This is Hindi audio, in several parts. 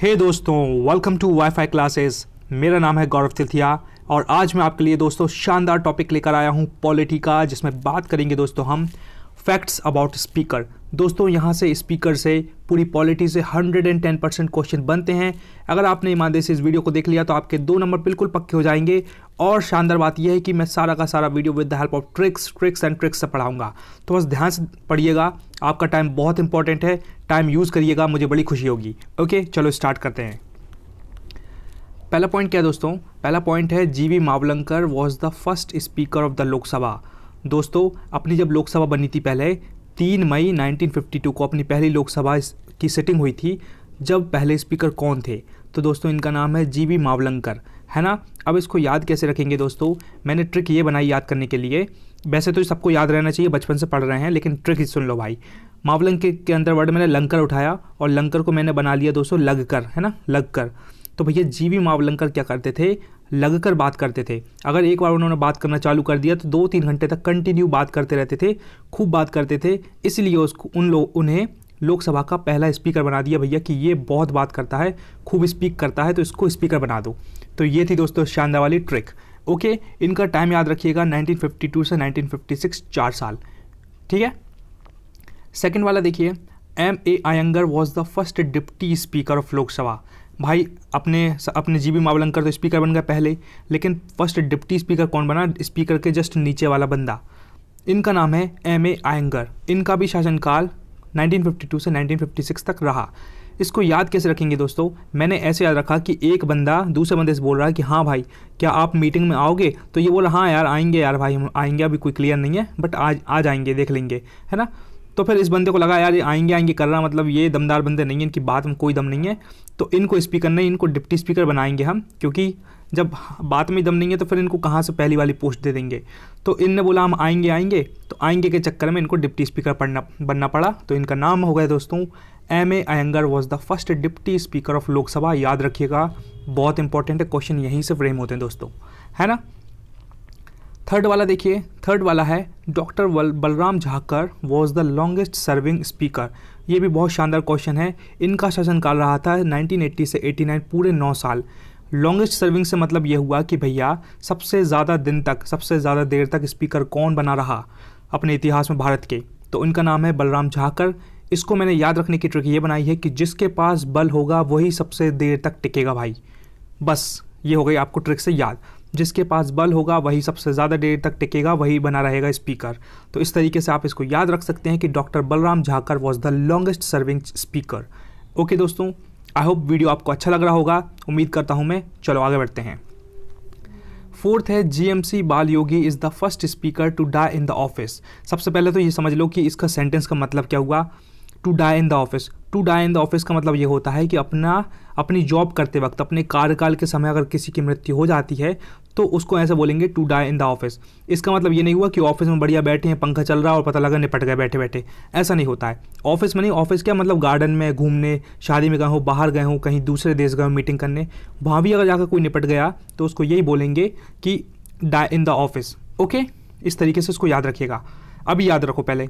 हे hey दोस्तों वेलकम टू वाईफाई क्लासेस मेरा नाम है गौरव तिथिया और आज मैं आपके लिए दोस्तों शानदार टॉपिक लेकर आया हूँ पॉलिटी का जिसमें बात करेंगे दोस्तों हम फैक्ट्स अबाउट स्पीकर दोस्तों यहाँ से स्पीकर से पूरी पॉलिटी से 110 परसेंट क्वेश्चन बनते हैं अगर आपने ईमानदारी से इस वीडियो को देख लिया तो आपके दो नंबर बिल्कुल पक्के हो जाएंगे और शानदार बात यह है कि मैं सारा का सारा video with the help of tricks tricks and tricks से पढ़ाऊंगा तो बस ध्यान से पढ़िएगा आपका टाइम बहुत इंपॉर्टेंट है टाइम यूज़ करिएगा मुझे बड़ी खुशी होगी ओके चलो स्टार्ट करते हैं पहला पॉइंट क्या है दोस्तों पहला पॉइंट है G V Mavalankar was the first speaker of the Lok Sabha दोस्तों अपनी जब लोकसभा बनी थी पहले तीन मई 1952 को अपनी पहली लोकसभा की सेटिंग हुई थी जब पहले स्पीकर कौन थे तो दोस्तों इनका नाम है जी बी मावलंकर है ना अब इसको याद कैसे रखेंगे दोस्तों मैंने ट्रिक ये बनाई याद करने के लिए वैसे तो सबको याद रहना चाहिए बचपन से पढ़ रहे हैं लेकिन ट्रिक ही सुन लो भाई मावलंग के, के अंदर वर्ड मैंने लंकर उठाया और लंकर को मैंने बना लिया दोस्तों लग कर है ना लग कर तो भैया जी बी मावलंकर क्या करते थे लगकर बात करते थे अगर एक बार उन्होंने बात करना चालू कर दिया तो दो तीन घंटे तक कंटिन्यू बात करते रहते थे खूब बात करते थे इसलिए उसको उन लोग उन्हें लोकसभा का पहला स्पीकर बना दिया भैया कि ये बहुत बात करता है खूब स्पीक करता है तो इसको स्पीकर बना दो तो ये थी दोस्तों शानदार वाली ट्रिक ओके इनका टाइम याद रखिएगा 1952 से 1956 चार साल ठीक है सेकंड वाला देखिए M A Ayyangar was the first deputy speaker of Lok Sabha भाई अपने अपने जीबी मावलंकर तो स्पीकर बन गए पहले लेकिन फर्स्ट डिप्टी स्पीकर कौन बना स्पीकर के जस्ट नीचे वाला बंदा इनका नाम है एम ए आयंगर इनका भी शासनकाल 1952 से 1956 तक रहा इसको याद कैसे रखेंगे दोस्तों मैंने ऐसे याद रखा कि एक बंदा दूसरे बंदे से बोल रहा है कि हाँ भाई क्या आप मीटिंग में आओगे तो ये बोला हाँ यार आएंगे यार भाई हम आएंगे अभी कोई क्लियर नहीं है बट आज आ जाएंगे देख लेंगे है ना तो फिर इस बंदे को लगा यार ये आएंगे आएंगे कर रहा मतलब ये दमदार बंदे नहीं हैं इनकी बात में कोई दम नहीं है तो इनको स्पीकर नहीं इनको डिप्टी स्पीकर बनाएंगे हम क्योंकि जब बात में दम नहीं है तो फिर इनको कहाँ से पहली वाली पोस्ट दे देंगे तो इनने बोला हम आएंगे आएंगे तो आएंगे के चक्कर में इनको डिप्टी स्पीकर पढ़ना बनना पड़ा तो इनका नाम हो गया दोस्तों M A Ayyangar was the first deputy speaker of Lok Sabha याद रखिएगा बहुत इंपॉर्टेंट है क्वेश्चन यहीं से फ्रेम होते हैं दोस्तों है ना थर्ड वाला देखिए थर्ड वाला है doctor Balram Jakhar was the longest serving speaker ये भी बहुत शानदार क्वेश्चन है इनका शासनकाल रहा था 1980 से 89 पूरे नौ साल लॉन्गेस्ट सर्विंग से मतलब ये हुआ कि भैया सबसे ज़्यादा दिन तक सबसे ज़्यादा देर तक स्पीकर कौन बना रहा अपने इतिहास में भारत के तो उनका नाम है बलराम झाकर इसको मैंने याद रखने की ट्रिक ये बनाई है कि जिसके पास बल होगा वही सबसे देर तक टिकेगा भाई बस ये हो गई आपको ट्रिक से याद जिसके पास बल होगा वही सबसे ज़्यादा देर तक टिकेगा वही बना रहेगा स्पीकर तो इस तरीके से आप इसको याद रख सकते हैं कि doctor Balram Jakhar was the longest serving speaker okay दोस्तों आई होप वीडियो आपको अच्छा लग रहा होगा उम्मीद करता हूँ मैं चलो आगे बढ़ते हैं फोर्थ है GMC Bal Yogi is the first speaker to die in the office सबसे पहले तो ये समझ लो कि इसका सेंटेंस का मतलब क्या हुआ to die in the office to die in the office का मतलब ये होता है कि अपना अपनी जॉब करते वक्त अपने कार्यकाल के समय अगर किसी की मृत्यु हो जाती है तो उसको ऐसे बोलेंगे to die in the office इसका मतलब ये नहीं हुआ कि ऑफिस में बढ़िया बैठे हैं पंखा चल रहा है और पता लगा निपट गए बैठे बैठे ऐसा नहीं होता है ऑफिस में नहीं ऑफिस क्या मतलब गार्डन में घूमने शादी में गए हों बाहर गए हों कहीं दूसरे देश गए हों मीटिंग करने वहाँ भी अगर जाकर कोई निपट गया तो उसको यही बोलेंगे कि die in the office okay इस तरीके से उसको याद रखिएगा अभी याद रखो पहले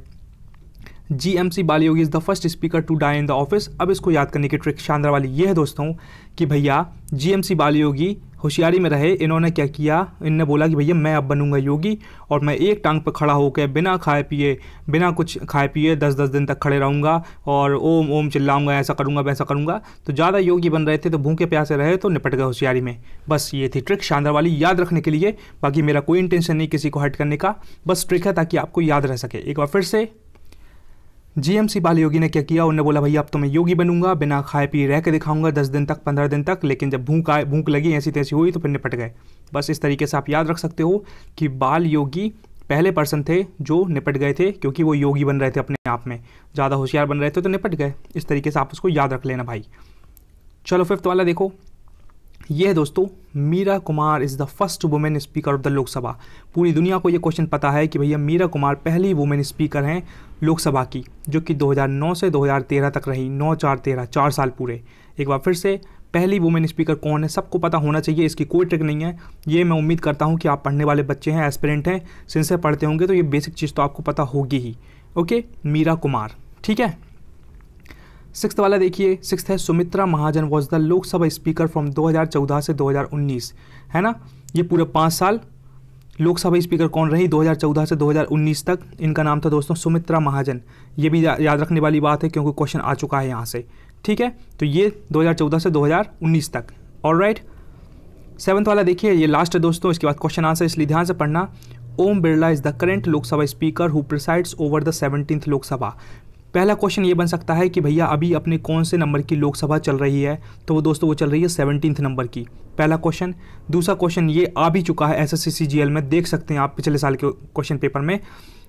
G M C Yogi is the first speaker to die in the office अब इसको याद करने की ट्रिक शानदार वाली ये है दोस्तों कि भैया जी एम सी बालयोगी होशियारी में रहे इन्होंने क्या किया इनने बोला कि भैया मैं अब बनूंगा योगी और मैं एक टांग पर खड़ा होकर बिना खाए पिए बिना कुछ खाए पिए दस दस दिन तक खड़े रहूँगा और ओम ओम चिल्लाऊँगा ऐसा करूँगा वैसा करूँगा तो ज़्यादा योगी बन रहे थे तो भूखे प्यासे रहे तो निपट गए होशियारी में बस ये थी ट्रिक शानदार वाली याद रखने के लिए बाकी मेरा कोई इंटेंशन नहीं किसी को हट करने का बस ट्रिक है ताकि आपको याद रह सके एक बार फिर से जीएमसी बाल योगी ने क्या किया उन्होंने बोला भैया अब तो मैं योगी बनूंगा बिना खाए पी रह के दिखाऊंगा दस दिन तक पंद्रह दिन तक लेकिन जब भूख आए भूख लगी ऐसी तैसी हुई तो फिर निपट गए बस इस तरीके से आप याद रख सकते हो कि बाल योगी पहले पर्सन थे जो निपट गए थे क्योंकि वो योगी बन रहे थे अपने आप में ज़्यादा होशियार बन रहे थे तो निपट गए इस तरीके से आप उसको याद रख लेना भाई चलो फिफ्थ वाला देखो ये है दोस्तों Meira Kumar is the first women speaker of the Lok Sabha पूरी दुनिया को ये क्वेश्चन पता है कि भैया मीरा कुमार पहली वुमेन स्पीकर हैं लोकसभा की जो कि 2009 से 2013 तक रही नौ चार तेरह चार साल पूरे एक बार फिर से पहली वुमेन स्पीकर कौन है सबको पता होना चाहिए इसकी कोई ट्रिक नहीं है ये मैं उम्मीद करता हूँ कि आप पढ़ने वाले बच्चे हैं एस्पिरेंट हैं सिंसे पढ़ते होंगे तो ये बेसिक चीज़ तो आपको पता होगी ही ओके मीरा कुमार ठीक है सिक्स वाला देखिए सिक्स है Sumitra Mahajan was the Lok Sabha speaker from 2014 से 2019 है ना ये पूरे पाँच साल लोकसभा स्पीकर कौन रही 2014 से 2019 तक इनका नाम था दोस्तों सुमित्रा महाजन ये भी याद रखने वाली बात है क्योंकि क्वेश्चन आ चुका है यहाँ से ठीक है तो ये 2014 से 2019 तक और राइट सेवन्थ वाला देखिए ये लास्ट है दोस्तों इसके बाद क्वेश्चन आंसर इसलिए ध्यान से पढ़ना Om Birla is the current Lok Sabha speaker who presides over the seventeenth Lok Sabha पहला क्वेश्चन ये बन सकता है कि भैया अभी अपने कौन से नंबर की लोकसभा चल रही है तो वो दोस्तों वो चल रही है सेवनटीन्थ नंबर की पहला क्वेश्चन दूसरा क्वेश्चन ये आ भी चुका है एस एस में देख सकते हैं आप पिछले साल के क्वेश्चन पेपर में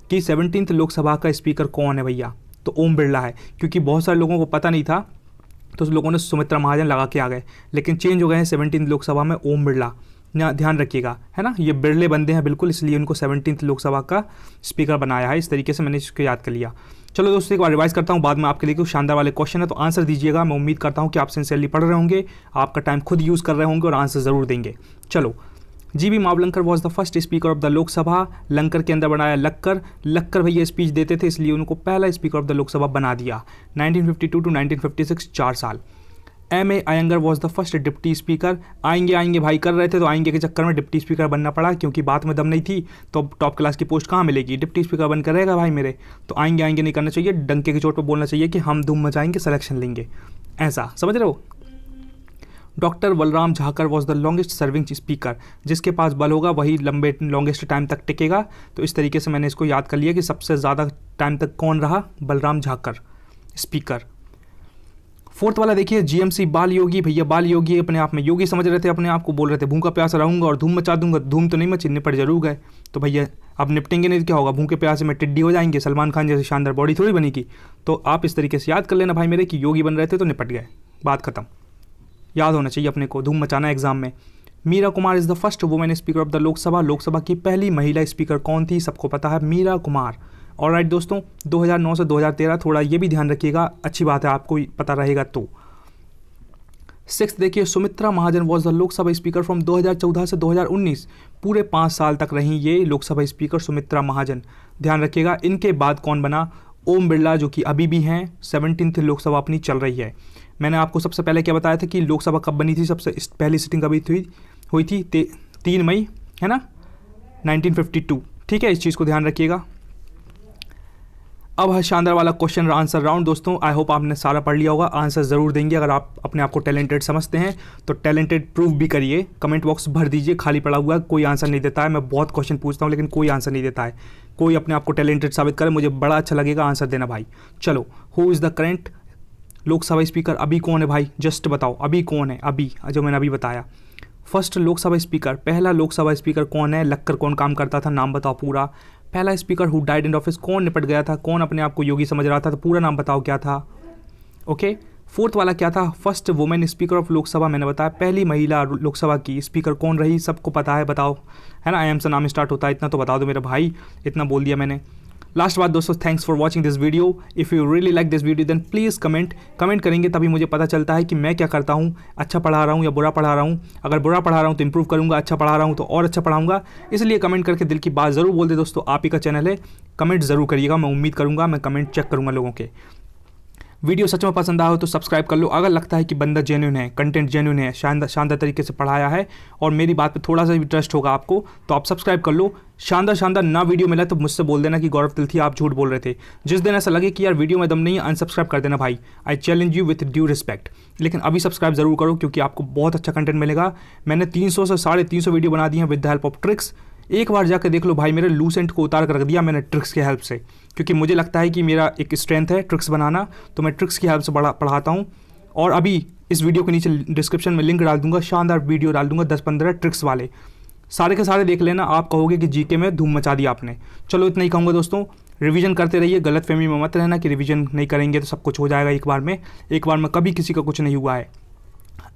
कि सेवनटीन्थ लोकसभा का स्पीकर कौन है भैया तो ओम बिरला है क्योंकि बहुत सारे लोगों को पता नहीं था तो उस लोगों ने सुमित्रा महाजन लगा के आ गए लेकिन चेंज हो गए हैं सेवनटीन लोकसभा में ओम बिरला ध्यान रखिएगा है ना ये बिरले बंदे हैं बिल्कुल इसलिए उनको सेवनटीन लोकसभा का स्पीकर बनाया है इस तरीके से मैंने इसको याद कर लिया चलो दोस्तों एक बार रिवाइज करता हूँ बाद में आपके लिए कुछ शानदार वाले क्वेश्चन है तो आंसर दीजिएगा मैं उम्मीद करता हूँ कि आप सिंसियरली पढ़ रहे होंगे आपका टाइम खुद यूज़ कर रहे होंगे और आंसर ज़रूर देंगे चलो G B Mavalankar was the first speaker of the Lok Sabha लंकर के अंदर बनाया लक्कर लक्कर भैया स्पीच देते थे इसलिए उनको पहला स्पीकर ऑफ द लोकसभा बना दिया नाइनटीन टू नाइनटीन चार साल M A Ayyangar was the first deputy speaker आएंगे आएंगे भाई कर रहे थे तो आएंगे के चक्कर में डिप्टी स्पीकर बनना पड़ा क्योंकि बात में दम नहीं थी तो अब टॉप क्लास की पोस्ट कहाँ मिलेगी डिप्टी स्पीकर बनकर रहेगा भाई मेरे तो आएंगे आएंगे नहीं करना चाहिए डंके की चोट पर बोलना चाहिए कि हम धूम मचाएंगे सलेक्शन लेंगे ऐसा समझ रहे हो doctor Balram Jakhar was the longest serving speaker जिसके पास बल होगा वही लंबे लॉन्गेस्ट टाइम तक टिकेगा तो इस तरीके से मैंने इसको याद कर लिया कि सबसे ज़्यादा टाइम तक कौन रहा बलराम झाकर स्पीकर फोर्थ वाला देखिए जीएमसी बाल योगी भैया बाल योगी अपने आप में योगी समझ रहे थे अपने आप को बोल रहे थे भूखा प्यास रहूंगा और धूम मचा दूंगा धूम तो नहीं मची निपट जरूर गए तो भैया आप निपटेंगे नहीं तो क्या होगा भूखे प्यासे में टिड्डी हो जाएंगे सलमान खान जैसे शानदार बॉडी थोड़ी बनेगी तो आप इस तरीके से याद कर लेना भाई मेरे कि योगी बन रहे थे तो निपट गए बात खत्म याद होना चाहिए अपने को धूम मचाना एग्जाम में Meira Kumar is the first women speaker of the Lok Sabha Lok Sabha की पहली महिला स्पीकर कौन थी सबको पता है मीरा कुमार और राइट दोस्तों 2009 से 2013 थोड़ा ये भी ध्यान रखिएगा अच्छी बात है आपको पता रहेगा तो सिक्स देखिए Sumitra Mahajan was the Lok Sabha speaker from 2014 से 2019 पूरे पाँच साल तक रही ये लोकसभा स्पीकर सुमित्रा महाजन ध्यान रखिएगा इनके बाद कौन बना ओम बिरला जो कि अभी भी हैं सेवनटीन लोकसभा अपनी चल रही है मैंने आपको सबसे पहले क्या बताया था कि लोकसभा कब बनी थी सबसे पहली सिटिंग कभी थी हुई थी तीन मई है ना 1952 ठीक है इस चीज़ को ध्यान रखिएगा अब है शानदार वाला क्वेश्चन आंसर राउंड दोस्तों आई होप आपने सारा पढ़ लिया होगा आंसर ज़रूर देंगे अगर आप अपने आप को टैलेंटेड समझते हैं तो टैलेंटेड प्रूव भी करिए कमेंट बॉक्स भर दीजिए खाली पड़ा हुआ कोई आंसर नहीं देता है मैं बहुत क्वेश्चन पूछता हूँ लेकिन कोई आंसर नहीं देता है कोई अपने आप को टैलेंटेड साबित करे मुझे बड़ा अच्छा लगेगा आंसर देना भाई चलो who is the current Lok Sabha speaker अभी कौन है भाई जस्ट बताओ अभी कौन है अभी जो मैंने अभी बताया फर्स्ट लोकसभा स्पीकर पहला लोकसभा स्पीकर कौन है लक्कर कौन काम करता था नाम बताओ पूरा पहला speaker who died in office कौन निपट गया था कौन अपने आप को योगी समझ रहा था तो पूरा नाम बताओ क्या था ओके फोर्थ वाला क्या था first women speaker of Lok Sabha मैंने बताया पहली महिला लोकसभा की स्पीकर कौन रही सबको पता है बताओ है ना आई एम से नाम स्टार्ट होता है इतना तो बता दो मेरा भाई इतना बोल दिया मैंने लास्ट बात दोस्तों thanks for watching this video if you really like this video then please comment comment करेंगे तभी मुझे पता चलता है कि मैं क्या करता हूँ अच्छा पढ़ा रहा हूँ या बुरा पढ़ा रहा हूँ अगर बुरा पढ़ा रहा हूँ तो इंप्रूव करूँगा अच्छा पढ़ा रहा हूँ तो और अच्छा पढ़ाऊँगा इसलिए कमेंट करके दिल की बात ज़रूर बोल दे दोस्तों आप ही का चैनल है कमेंट ज़रूर करिएगा मैं उम्मीद करूँगा मैं कमेंट चेक करूँगा लोगों के वीडियो सच में पसंद आया हो तो सब्सक्राइब कर लो अगर लगता है कि बंदा जेन्यून है कंटेंट जेन्यून है शानदार शानदार तरीके से पढ़ाया है और मेरी बात पे थोड़ा सा भी ट्रस्ट होगा आपको तो आप सब्सक्राइब कर लो शानदार शानदार ना वीडियो मिला तो मुझसे बोल देना कि गौरव तिलथी आप झूठ बोल रहे थे जिस दिन ऐसा लगे कि यार वीडियो में दम नहीं है अनसब्सक्राइब कर देना भाई I challenge you with due respect लेकिन अभी सब्सक्राइब जरूर करो क्योंकि आपको बहुत अच्छा कंटेंट मिलेगा मैंने तीन से साढ़े तीन वीडियो बना दी है with the help of tricks एक बार जाकर देख लो भाई मेरे लूसेंट को उतार कर रख दिया मैंने ट्रिक्स के हेल्प से क्योंकि मुझे लगता है कि मेरा एक स्ट्रेंथ है ट्रिक्स बनाना तो मैं ट्रिक्स की हेल्प से बढ़ा पढ़ाता हूँ और अभी इस वीडियो के नीचे डिस्क्रिप्शन में लिंक डाल दूंगा शानदार वीडियो डाल दूंगा दस पंद्रह ट्रिक्स वाले सारे के सारे देख लेना आप कहोगे कि जीके में धूम मचा दिया आपने चलो इतना ही कहूँगा दोस्तों रिवीजन करते रहिए गलत फहमी में मत रहना कि रिवीजन नहीं करेंगे तो सब कुछ हो जाएगा एक बार में एक बार में कभी किसी का कुछ नहीं हुआ है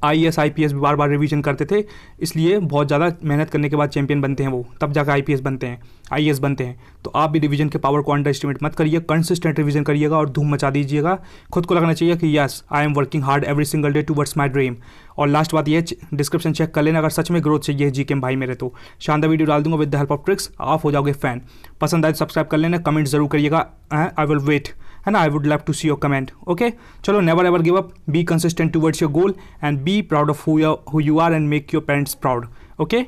I S I P S बार बार रिवीजन करते थे इसलिए बहुत ज़्यादा मेहनत करने के बाद चैंपियन बनते हैं वो तब जाकर आई पी एस बनते हैं आई एस बनते हैं तो आप भी रिवीजन के पावर को अंडर एस्टिमेट मत करिए कंसिस्टेंट रिवीजन करिएगा और धूम मचा दीजिएगा खुद को लगना चाहिए कि yes I am working hard every single day words my dream और लास्ट बात ये डिस्क्रिप्शन चेक कर लेना अगर सच में ग्रोथ चाहिए जी के भाई मेरे तो शानदार वीडियो डाल दूंगा with the help of tricks आप हो जाओगे फैन पसंद आए तो सब्सक्राइब कर लेना कमेंट जरूर करिएगा I will wait and I would love to see your comment. Okay, chalo, never ever give up. Be consistent towards your goal and be proud of who you who you are and make your parents proud. Okay.